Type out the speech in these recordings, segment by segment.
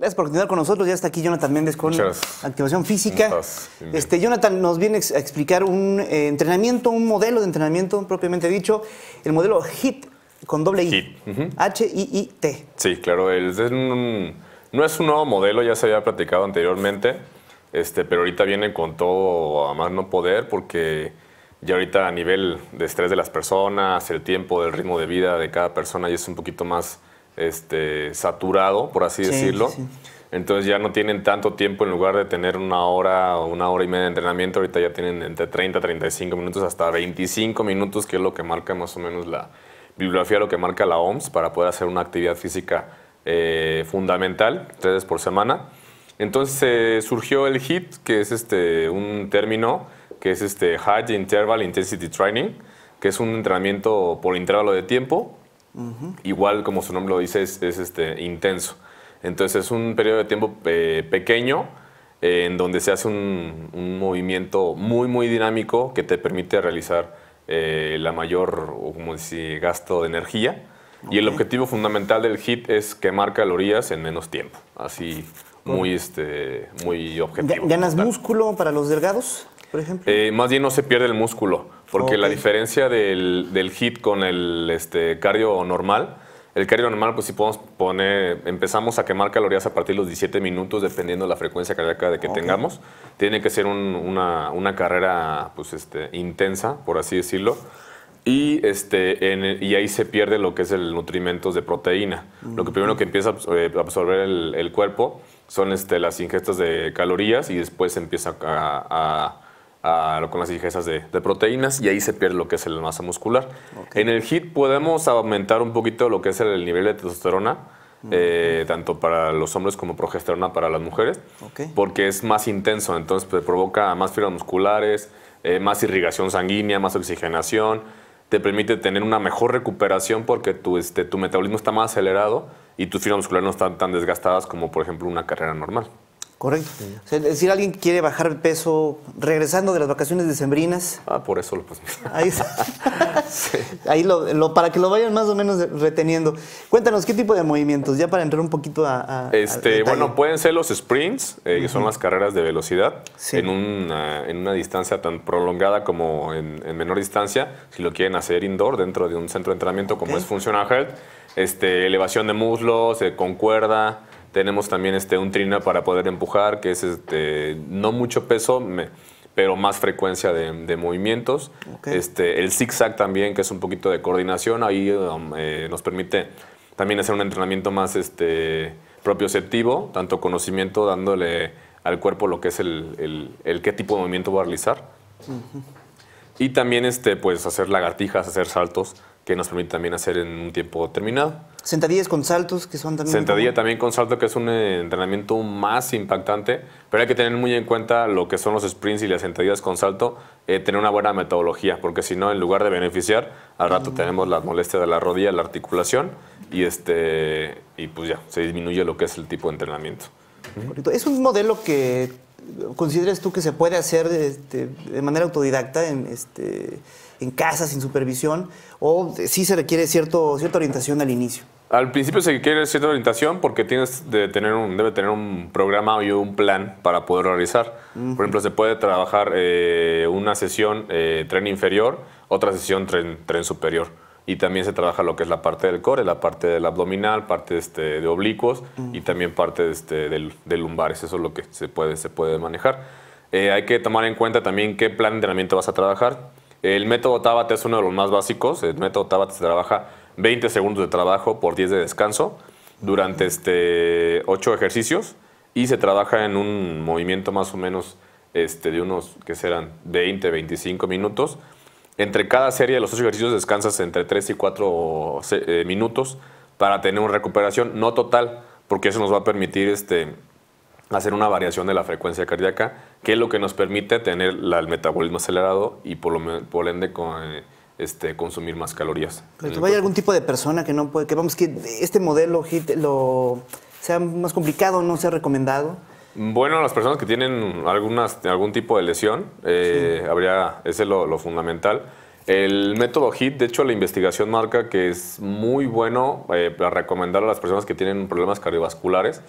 Gracias por continuar con nosotros. Ya está aquí Jonathan Méndez con Activación Física. Este, Jonathan nos viene a explicar un eh, entrenamiento, un modelo de entrenamiento propiamente dicho, el modelo HIT con doble H-I-I-T. Sí, claro. no es un nuevo modelo, ya se había platicado anteriormente, este, pero ahorita viene con todo a más no poder porque ya ahorita a nivel de estrés de las personas, el tiempo, el ritmo de vida de cada persona ya es un poquito más este, saturado, por así decirlo. Entonces ya no tienen tanto tiempo en lugar de tener una hora o una hora y media de entrenamiento, ahorita ya tienen entre 30, 35 minutos hasta 25 minutos, que es lo que marca más o menos la bibliografía, lo que marca la OMS para poder hacer una actividad física eh, fundamental, tres veces por semana. Entonces eh, surgió el hit que es este, un término que es este High Interval Intensity Training, que es un entrenamiento por intervalo de tiempo Igual, como su nombre lo dice, es, este, intenso. Entonces es un periodo de tiempo eh, pequeño eh, en donde se hace un, movimiento muy, muy dinámico que te permite realizar eh, la mayor, como gasto de energía. Y el objetivo fundamental del HIT es quemar calorías en menos tiempo. Así, muy, este, muy objetivo. ¿Ganas músculo para los delgados, por ejemplo? más bien no se pierde el músculo porque la diferencia del, del, hit con el este, cardio normal, el cardio normal, pues si podemos poner, empezamos a quemar calorías a partir de los 17 minutos, dependiendo de la frecuencia cardíaca de que tengamos. Tiene que ser una, una, carrera pues, este, intensa, por así decirlo. Y, este, y ahí se pierde lo que es el nutrimento de proteína. Lo que primero que empieza eh, a absorber el, cuerpo son este, las ingestas de calorías y después empieza a con las digestas de, proteínas y ahí se pierde lo que es la masa muscular. En el hit podemos aumentar un poquito lo que es el nivel de testosterona, mm. eh, tanto para los hombres como progesterona para las mujeres, porque es más intenso, entonces pues, provoca más fibras musculares, eh, más irrigación sanguínea, más oxigenación, te permite tener una mejor recuperación porque este, tu metabolismo está más acelerado y tus fibras musculares no están tan desgastadas como por ejemplo una carrera normal. Correcto. es decir, alguien quiere bajar el peso regresando de las vacaciones decembrinas. Ah, por eso lo pasé. Ahí, sí. ahí lo, para que lo vayan más o menos reteniendo. Cuéntanos, ¿qué tipo de movimientos? Ya para entrar un poquito a... este, bueno, pueden ser los sprints, eh, que son las carreras de velocidad, en, una, distancia tan prolongada como en, menor distancia, si lo quieren hacer indoor dentro de un centro de entrenamiento como es Functional Health, este, elevación de muslos, eh, con cuerda. Tenemos también este, un trina para poder empujar, que es este, no mucho peso, pero más frecuencia de, movimientos. El Este, el zigzag también, que es un poquito de coordinación, ahí um, eh, nos permite también hacer un entrenamiento más este, propioceptivo, tanto conocimiento dándole al cuerpo lo que es el, el, qué tipo de movimiento va a realizar. Y también este, pues, hacer lagartijas, hacer saltos que nos permite también hacer en un tiempo determinado. Sentadillas con saltos, que son también... Sentadilla también con salto, que es un eh, entrenamiento más impactante, pero hay que tener muy en cuenta lo que son los sprints y las sentadillas con salto, eh, tener una buena metodología, porque si no, en lugar de beneficiar, al rato mm. tenemos la molestia de la rodilla, la articulación, y, este, y pues ya, se disminuye lo que es el tipo de entrenamiento. Es un modelo que ¿Consideras tú que se puede hacer este, de manera autodidacta este, en, casa, sin supervisión? ¿O sí se requiere cierta orientación al inicio? Al principio se requiere cierta orientación porque tienes de tener un, debe tener un programa y un plan para poder realizar. Por ejemplo, se puede trabajar eh, una sesión eh, tren inferior, otra sesión tren, tren superior y también se trabaja lo que es la parte del core, la parte del abdominal, parte este, de oblicuos y también parte de, este, del, del lumbares. Eso es lo que se puede, se puede manejar. Eh, hay que tomar en cuenta también qué plan de entrenamiento vas a trabajar. El método Tabata es uno de los más básicos. El método Tabata se trabaja 20 segundos de trabajo por 10 de descanso durante este, 8 ejercicios y se trabaja en un movimiento más o menos este, de unos que serán 20, 25 minutos entre cada serie de los ocho ejercicios descansas entre 3 y 4 eh, minutos para tener una recuperación no total, porque eso nos va a permitir este, hacer una variación de la frecuencia cardíaca, que es lo que nos permite tener el metabolismo acelerado y por, lo, por ende con, eh, este, consumir más calorías. Pero hay algún tipo de persona que no puede, que vamos, que este modelo lo sea más complicado, no sea recomendado. Bueno, las personas que tienen algunas, algún tipo de lesión, eh, habría, ese es lo, fundamental. El método HIT, de hecho, la investigación marca que es muy bueno eh, para recomendar a las personas que tienen problemas cardiovasculares,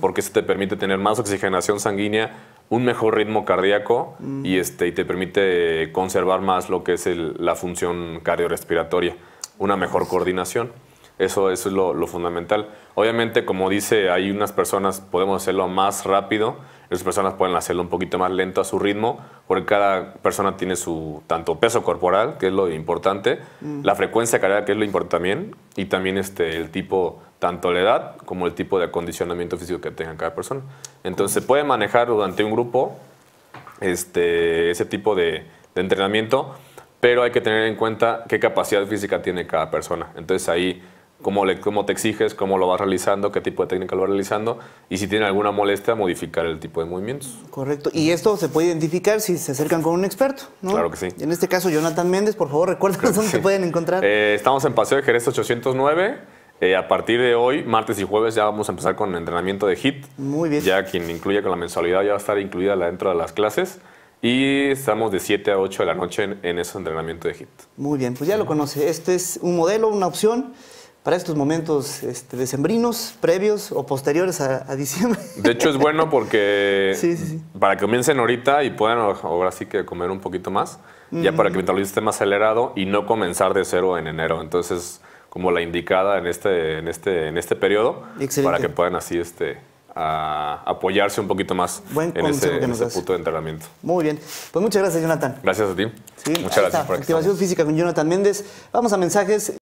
porque eso te permite tener más oxigenación sanguínea, un mejor ritmo cardíaco mm. y, este, y te permite conservar más lo que es la función cardiorespiratoria, una mejor pues, coordinación. Eso, es lo, fundamental. Obviamente, como dice, hay unas personas podemos hacerlo más rápido, esas personas pueden hacerlo un poquito más lento a su ritmo, porque cada persona tiene su tanto peso corporal, que es lo importante, mm. la frecuencia cardíaca, que es lo importante también, y también este, el tipo, tanto la edad como el tipo de acondicionamiento físico que tenga cada persona. Entonces, se puede manejar durante un grupo este, ese tipo de, de entrenamiento, pero hay que tener en cuenta qué capacidad física tiene cada persona. Entonces, ahí cómo, le, cómo te exiges, cómo lo vas realizando, qué tipo de técnica lo vas realizando y si tiene alguna molestia, modificar el tipo de movimientos. Correcto. Y esto se puede identificar si se acercan con un experto, ¿no? Claro que sí. En este caso, Jonathan Méndez, por favor, recuerda dónde se pueden encontrar. Eh, estamos en Paseo de Jerez 809. Eh, a partir de hoy, martes y jueves, ya vamos a empezar con entrenamiento de HIT. Muy bien. Ya quien incluya con la mensualidad ya va a estar incluida dentro de las clases. Y estamos de 7 a 8 de la noche en, esos ese entrenamiento de HIT. Muy bien, pues ya lo conoce. Este es un modelo, una opción para estos momentos este, decembrinos, previos o posteriores a, diciembre. De hecho, es bueno porque para que comiencen ahorita y puedan ahora sí que comer un poquito más, ya para que el metabolismo esté más acelerado y no comenzar de cero en enero. Entonces, como la indicada en este, en este, en este periodo, para que puedan así este, apoyarse un poquito más en ese, punto de entrenamiento. Muy bien. Pues muchas gracias, Jonathan. Gracias a ti. Sí, muchas gracias. Por Activación física con Jonathan Méndez. Vamos a mensajes.